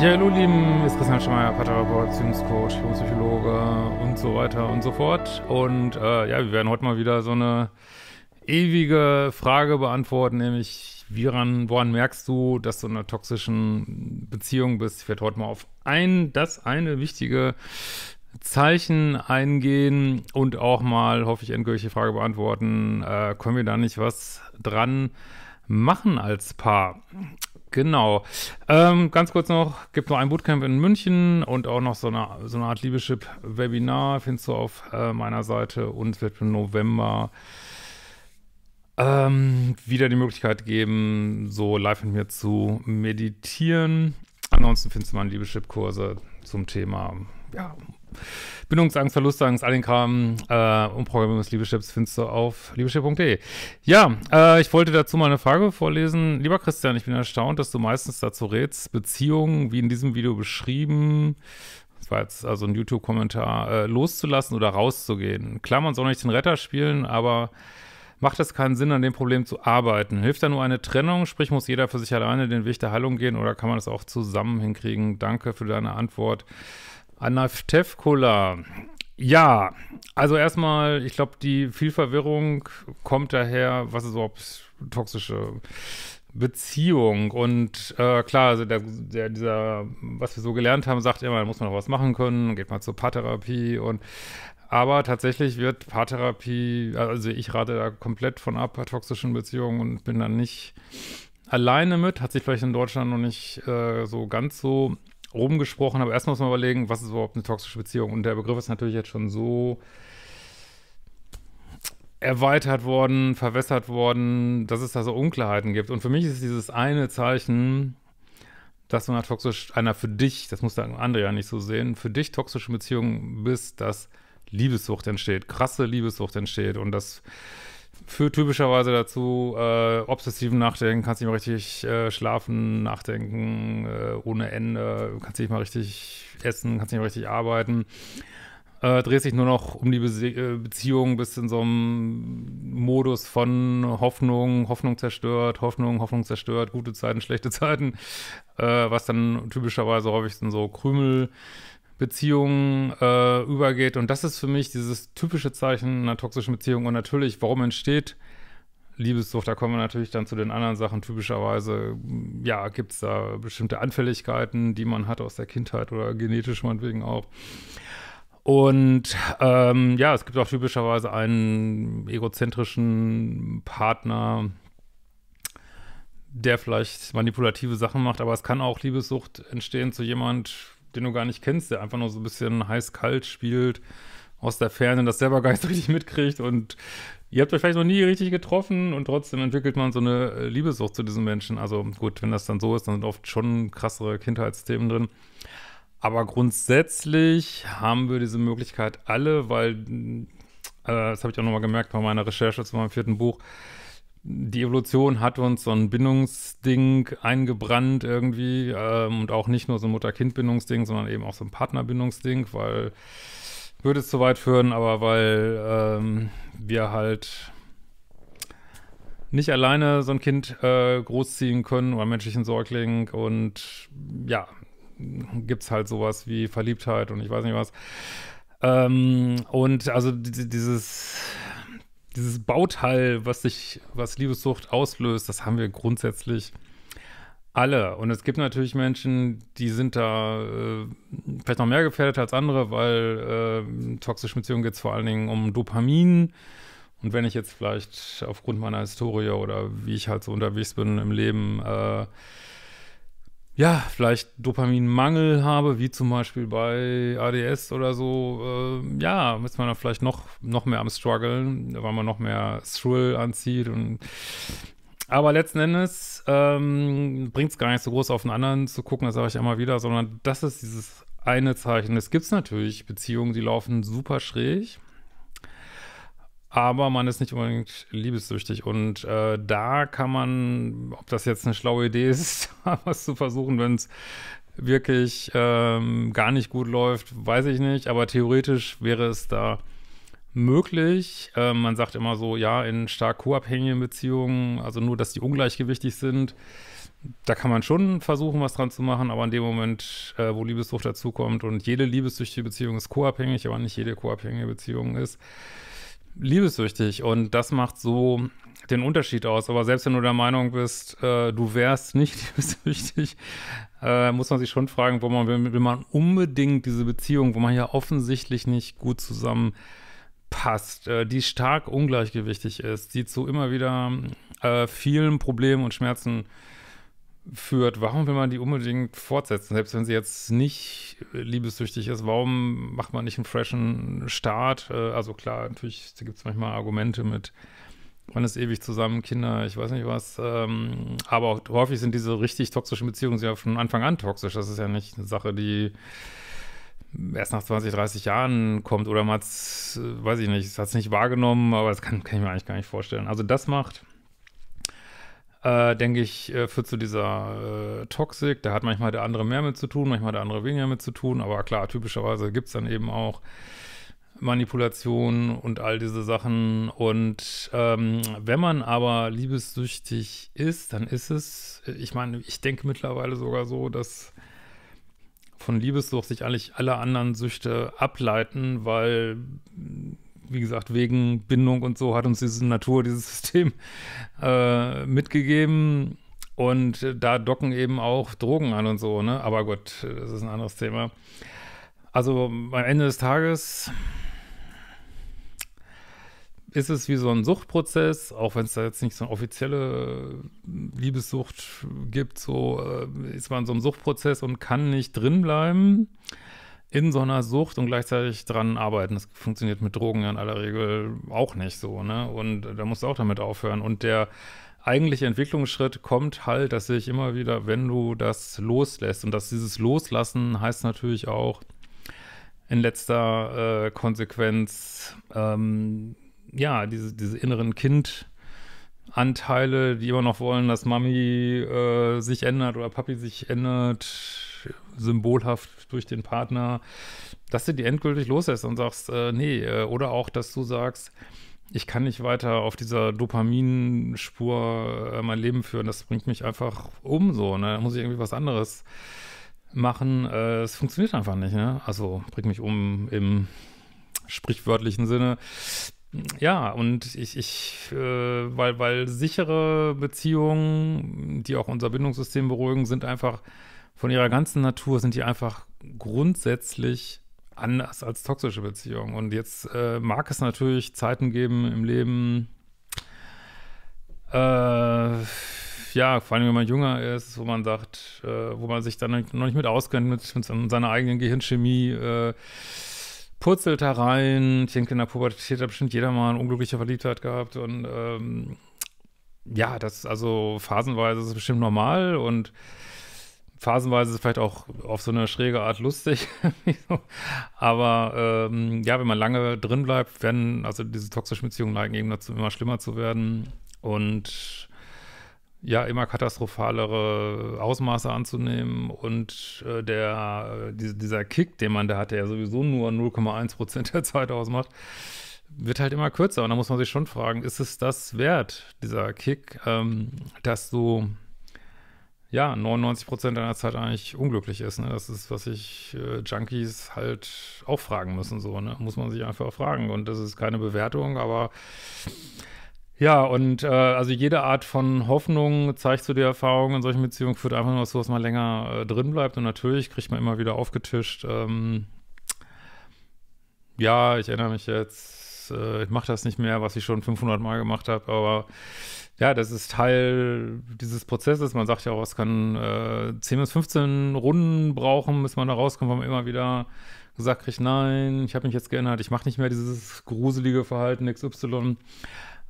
Ja, hallo Lieben, ist Christian Schmeier, Paartherapeut, Beziehungscoach, Psychologe und so weiter und so fort. Und äh, ja, wir werden heute mal wieder so eine ewige Frage beantworten, nämlich woran, woran merkst du, dass du in einer toxischen Beziehung bist? Ich werde heute mal auf ein, das eine wichtige Zeichen eingehen und auch mal, hoffe ich, endgültig die Frage beantworten, äh, können wir da nicht was dran machen als Paar? Genau. Ähm, ganz kurz noch, gibt noch ein Bootcamp in München und auch noch so eine, so eine Art liebeschip webinar findest du auf äh, meiner Seite. Und es wird im November ähm, wieder die Möglichkeit geben, so live mit mir zu meditieren. Ansonsten findest du meine liebeschip kurse zum Thema ja, Bindungsangst, Verlustangst, all den Kram, äh, des Liebeschips findest du auf liebeschip.de. Ja, äh, ich wollte dazu mal eine Frage vorlesen. Lieber Christian, ich bin erstaunt, dass du meistens dazu rätst, Beziehungen, wie in diesem Video beschrieben, das war jetzt also ein YouTube-Kommentar, äh, loszulassen oder rauszugehen. Klar, man soll nicht den Retter spielen, aber macht es keinen Sinn, an dem Problem zu arbeiten? Hilft da nur eine Trennung? Sprich, muss jeder für sich alleine den Weg der Heilung gehen oder kann man das auch zusammen hinkriegen? Danke für deine Antwort. Anaftevkola. Ja, also erstmal, ich glaube, die viel Verwirrung kommt daher, was ist überhaupt toxische Beziehung? Und äh, klar, also der, der, dieser, was wir so gelernt haben, sagt immer, da muss man noch was machen können, geht mal zur Paartherapie und aber tatsächlich wird Paartherapie, also ich rate da komplett von ab bei toxischen Beziehungen und bin dann nicht alleine mit. Hat sich vielleicht in Deutschland noch nicht äh, so ganz so oben gesprochen, aber erst muss man überlegen, was ist überhaupt eine toxische Beziehung? Und der Begriff ist natürlich jetzt schon so erweitert worden, verwässert worden, dass es da so Unklarheiten gibt. Und für mich ist dieses eine Zeichen, dass du einer toxisch, einer für dich, das muss der andere ja nicht so sehen, für dich toxische Beziehung bist, dass Liebessucht entsteht, krasse Liebessucht entsteht und das führt typischerweise dazu, äh, obsessiven Nachdenken, kannst nicht mal richtig äh, schlafen, nachdenken äh, ohne Ende, kannst nicht mal richtig essen, kannst nicht mal richtig arbeiten. Äh, dreht sich nur noch um die Be äh, Beziehung, bist in so einem Modus von Hoffnung, Hoffnung zerstört, Hoffnung, Hoffnung zerstört, gute Zeiten, schlechte Zeiten, äh, was dann typischerweise häufig in so Krümel Beziehungen äh, übergeht. Und das ist für mich dieses typische Zeichen einer toxischen Beziehung. Und natürlich, warum entsteht Liebessucht? Da kommen wir natürlich dann zu den anderen Sachen. Typischerweise, ja, gibt es da bestimmte Anfälligkeiten, die man hat aus der Kindheit oder genetisch meinetwegen auch. Und ähm, ja, es gibt auch typischerweise einen egozentrischen Partner, der vielleicht manipulative Sachen macht, aber es kann auch Liebessucht entstehen zu jemand, den du gar nicht kennst, der einfach nur so ein bisschen heiß-kalt spielt aus der Ferne, das selber gar nicht so richtig mitkriegt und ihr habt euch vielleicht noch nie richtig getroffen und trotzdem entwickelt man so eine äh, Liebessucht zu diesen Menschen. Also gut, wenn das dann so ist, dann sind oft schon krassere Kindheitsthemen drin. Aber grundsätzlich haben wir diese Möglichkeit alle, weil, äh, das habe ich auch nochmal gemerkt bei meiner Recherche zu meinem vierten Buch, die Evolution hat uns so ein Bindungsding eingebrannt irgendwie ähm, und auch nicht nur so ein Mutter-Kind-Bindungsding, sondern eben auch so ein Partner-Bindungsding, weil würde es zu weit führen, aber weil ähm, wir halt nicht alleine so ein Kind äh, großziehen können oder menschlichen Säugling und ja, gibt es halt sowas wie Verliebtheit und ich weiß nicht was. Ähm, und also dieses dieses Bauteil, was sich, was Liebessucht auslöst, das haben wir grundsätzlich alle. Und es gibt natürlich Menschen, die sind da äh, vielleicht noch mehr gefährdet als andere, weil äh, toxische Beziehungen geht es vor allen Dingen um Dopamin. Und wenn ich jetzt vielleicht aufgrund meiner Historie oder wie ich halt so unterwegs bin im Leben äh, ja, vielleicht Dopaminmangel habe, wie zum Beispiel bei ADS oder so, äh, ja, ist man dann vielleicht noch, noch mehr am Struggeln, weil man noch mehr Thrill anzieht und aber letzten Endes ähm, bringt es gar nicht so groß auf den anderen zu gucken, das sage ich immer wieder, sondern das ist dieses eine Zeichen. Es gibt natürlich Beziehungen, die laufen super schräg aber man ist nicht unbedingt liebessüchtig. Und äh, da kann man, ob das jetzt eine schlaue Idee ist, was zu versuchen, wenn es wirklich ähm, gar nicht gut läuft, weiß ich nicht. Aber theoretisch wäre es da möglich. Äh, man sagt immer so, ja, in stark co-abhängigen Beziehungen, also nur, dass die ungleichgewichtig sind, da kann man schon versuchen, was dran zu machen, aber in dem Moment, äh, wo Liebessucht dazukommt und jede liebessüchtige Beziehung ist co-abhängig, aber nicht jede co-abhängige Beziehung ist, liebessüchtig und das macht so den Unterschied aus. Aber selbst wenn du der Meinung bist, äh, du wärst nicht liebessüchtig, äh, muss man sich schon fragen, wo man will, man unbedingt diese Beziehung, wo man ja offensichtlich nicht gut zusammenpasst, äh, die stark ungleichgewichtig ist, die zu immer wieder äh, vielen Problemen und Schmerzen äh, führt, warum will man die unbedingt fortsetzen? Selbst wenn sie jetzt nicht liebessüchtig ist, warum macht man nicht einen freshen Start? Äh, also klar, natürlich gibt es manchmal Argumente mit, man ist ewig zusammen, Kinder, ich weiß nicht was. Ähm, aber auch häufig sind diese richtig toxischen Beziehungen ja von Anfang an toxisch. Das ist ja nicht eine Sache, die erst nach 20, 30 Jahren kommt oder man hat es, äh, weiß ich nicht, hat es nicht wahrgenommen, aber das kann, kann ich mir eigentlich gar nicht vorstellen. Also das macht äh, denke ich, äh, führt zu dieser äh, Toxik. Da hat manchmal der andere mehr mit zu tun, manchmal der andere weniger mit zu tun. Aber klar, typischerweise gibt es dann eben auch Manipulation und all diese Sachen. Und ähm, wenn man aber liebessüchtig ist, dann ist es, äh, ich meine, ich denke mittlerweile sogar so, dass von Liebessucht sich eigentlich alle anderen Süchte ableiten, weil wie gesagt, wegen Bindung und so hat uns diese Natur, dieses System äh, mitgegeben. Und da docken eben auch Drogen an und so, ne? Aber gut, das ist ein anderes Thema. Also am Ende des Tages ist es wie so ein Suchtprozess, auch wenn es da jetzt nicht so eine offizielle Liebessucht gibt, so äh, ist man in so einem Suchtprozess und kann nicht drin bleiben in so einer Sucht und gleichzeitig dran arbeiten. Das funktioniert mit Drogen ja in aller Regel auch nicht so, ne? Und da musst du auch damit aufhören. Und der eigentliche Entwicklungsschritt kommt halt, dass ich immer wieder, wenn du das loslässt, und dass dieses Loslassen heißt natürlich auch in letzter äh, Konsequenz, ähm, ja, diese, diese inneren Kind- Anteile, die immer noch wollen, dass Mami äh, sich ändert oder Papi sich ändert, symbolhaft durch den Partner, dass du die endgültig loslässt und sagst, äh, nee, äh, oder auch, dass du sagst, ich kann nicht weiter auf dieser Dopaminspur äh, mein Leben führen, das bringt mich einfach um so, ne? Da muss ich irgendwie was anderes machen. Äh, es äh, funktioniert einfach nicht, ne? Also bringt mich um im sprichwörtlichen Sinne. Ja, und ich, ich, äh, weil, weil sichere Beziehungen, die auch unser Bindungssystem beruhigen, sind einfach von ihrer ganzen Natur sind die einfach grundsätzlich anders als toxische Beziehungen. Und jetzt äh, mag es natürlich Zeiten geben im Leben, äh, ja, vor allem wenn man jünger ist, wo man sagt, äh, wo man sich dann noch nicht mit auskennt, mit, mit seiner eigenen Gehirnchemie, äh, purzelt da rein. Ich denke, in der Pubertät hat bestimmt jeder mal eine unglückliche Verliebtheit gehabt und ähm, ja, das ist also phasenweise ist bestimmt normal und phasenweise vielleicht auch auf so eine schräge Art lustig. Aber ähm, ja, wenn man lange drin bleibt, werden, also diese toxischen Beziehungen neigen eben dazu, immer schlimmer zu werden und ja, immer katastrophalere Ausmaße anzunehmen und äh, der, äh, dieser Kick, den man da hat, der ja sowieso nur 0,1 Prozent der Zeit ausmacht, wird halt immer kürzer. Und da muss man sich schon fragen, ist es das wert, dieser Kick, ähm, dass du ja, 99 Prozent deiner Zeit eigentlich unglücklich ist. Ne? Das ist, was sich äh, Junkies halt auch fragen müssen. So, ne? muss man sich einfach fragen. Und das ist keine Bewertung, aber ja, und äh, also jede Art von Hoffnung zeigt zu der Erfahrung in solchen Beziehungen, führt einfach nur dazu, dass man länger äh, drin bleibt. Und natürlich kriegt man immer wieder aufgetischt, ähm, ja, ich erinnere mich jetzt, äh, ich mache das nicht mehr, was ich schon 500 Mal gemacht habe, aber ja, das ist Teil dieses Prozesses. Man sagt ja auch, es kann äh, 10 bis 15 Runden brauchen, bis man da rauskommt, weil man immer wieder gesagt kriegt, nein, ich habe mich jetzt geändert, ich mache nicht mehr dieses gruselige Verhalten XY.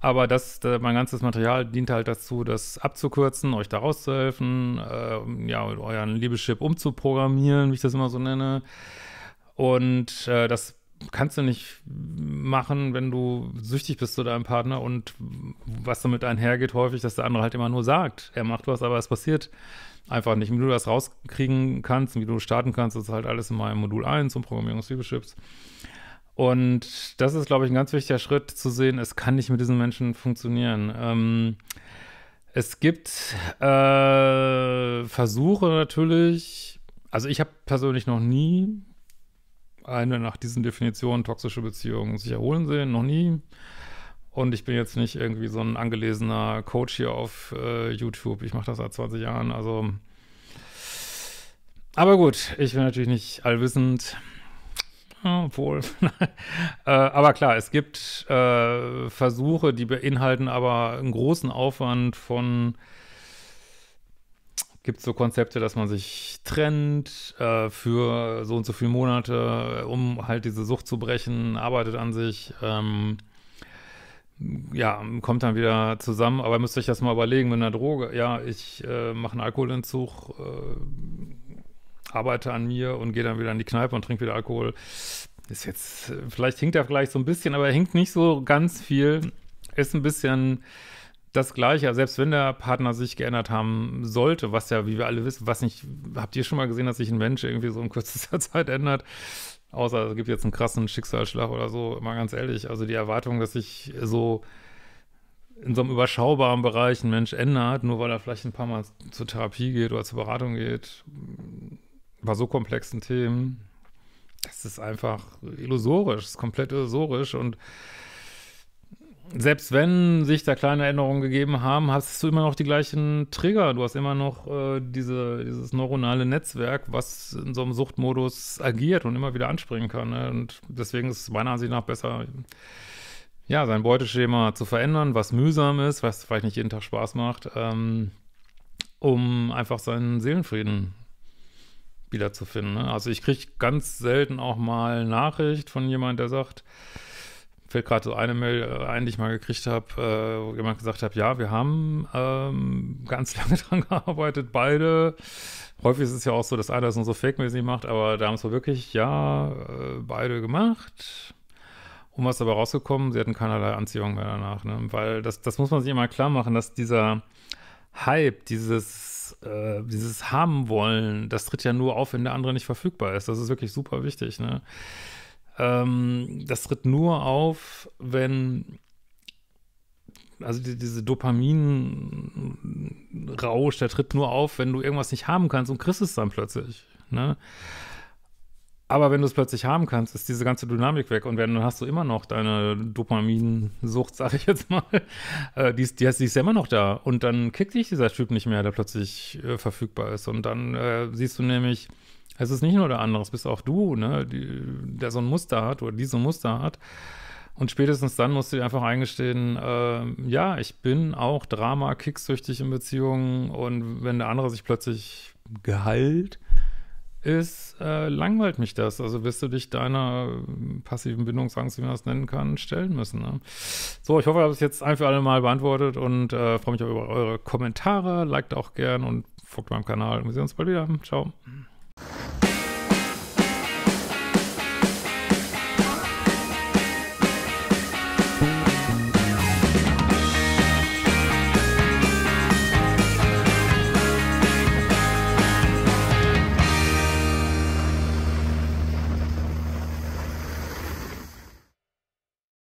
Aber das, mein ganzes Material dient halt dazu, das abzukürzen, euch da rauszuhelfen, äh, ja, euren Liebeschip umzuprogrammieren, wie ich das immer so nenne. Und äh, das kannst du nicht machen, wenn du süchtig bist zu deinem Partner und was damit einhergeht häufig, dass der andere halt immer nur sagt, er macht was, aber es passiert einfach nicht. Und wie du das rauskriegen kannst und wie du starten kannst, ist halt alles in meinem Modul 1 und Programmierungs-Chips. Und das ist, glaube ich, ein ganz wichtiger Schritt zu sehen, es kann nicht mit diesen Menschen funktionieren. Ähm, es gibt äh, Versuche natürlich, also ich habe persönlich noch nie eine nach diesen Definitionen toxische Beziehungen sich erholen sehen, noch nie. Und ich bin jetzt nicht irgendwie so ein angelesener Coach hier auf äh, YouTube. Ich mache das seit 20 Jahren, also. Aber gut, ich bin natürlich nicht allwissend. Obwohl. äh, aber klar, es gibt äh, Versuche, die beinhalten aber einen großen Aufwand von gibt es so Konzepte, dass man sich trennt äh, für so und so viele Monate, äh, um halt diese Sucht zu brechen, arbeitet an sich, ähm, ja, kommt dann wieder zusammen. Aber müsst euch das mal überlegen, mit einer Droge, ja, ich äh, mache einen Alkoholentzug, äh, arbeite an mir und gehe dann wieder in die Kneipe und trinke wieder Alkohol. Ist jetzt, vielleicht hinkt er vielleicht so ein bisschen, aber er hinkt nicht so ganz viel. Ist ein bisschen das Gleiche. Also selbst wenn der Partner sich geändert haben sollte, was ja, wie wir alle wissen, was nicht, habt ihr schon mal gesehen, dass sich ein Mensch irgendwie so in kürzester Zeit ändert? Außer es gibt jetzt einen krassen Schicksalsschlag oder so, mal ganz ehrlich. Also die Erwartung, dass sich so in so einem überschaubaren Bereich ein Mensch ändert, nur weil er vielleicht ein paar Mal zur Therapie geht oder zur Beratung geht, bei so komplexen Themen, das ist einfach illusorisch, ist komplett illusorisch und selbst wenn sich da kleine Änderungen gegeben haben, hast du immer noch die gleichen Trigger. Du hast immer noch äh, diese, dieses neuronale Netzwerk, was in so einem Suchtmodus agiert und immer wieder anspringen kann. Ne? Und deswegen ist es meiner Ansicht nach besser, ja, sein Beuteschema zu verändern, was mühsam ist, was vielleicht nicht jeden Tag Spaß macht, ähm, um einfach seinen Seelenfrieden wiederzufinden. Ne? Also ich kriege ganz selten auch mal Nachricht von jemandem, der sagt, fällt gerade so eine Mail äh, ein, die ich mal gekriegt habe, äh, wo jemand gesagt hat, ja, wir haben ähm, ganz lange dran gearbeitet, beide. Häufig ist es ja auch so, dass einer das nur so fake-mäßig macht, aber da haben es wir wirklich, ja, äh, beide gemacht. Und was dabei rausgekommen? Sie hatten keinerlei Anziehung mehr danach, ne? Weil das, das muss man sich immer klar machen, dass dieser Hype, dieses, äh, dieses haben wollen, das tritt ja nur auf, wenn der andere nicht verfügbar ist. Das ist wirklich super wichtig, ne? Ähm, das tritt nur auf, wenn also die, diese Dopamin-Rausch, der tritt nur auf, wenn du irgendwas nicht haben kannst und kriegst es dann plötzlich. Ne? Aber wenn du es plötzlich haben kannst, ist diese ganze Dynamik weg und wenn, dann hast du immer noch deine Dopaminsucht, sag ich jetzt mal. Äh, die, ist, die, die, ist ja immer noch da und dann kickt dich dieser Typ nicht mehr, der plötzlich äh, verfügbar ist. Und dann äh, siehst du nämlich es ist nicht nur der andere, es bist auch du, ne, die, der so ein Muster hat oder die so ein Muster hat. Und spätestens dann musst du dir einfach eingestehen, äh, ja, ich bin auch Drama, kicksüchtig in Beziehungen und wenn der andere sich plötzlich geheilt ist, äh, langweilt mich das. Also wirst du dich deiner ähm, passiven Bindungsangst, wie man das nennen kann, stellen müssen. Ne? So, ich hoffe, ich habe es jetzt ein für alle Mal beantwortet und äh, freue mich auch über eure Kommentare. Liked auch gern und folgt meinem Kanal. Und wir sehen uns bald wieder. Ciao.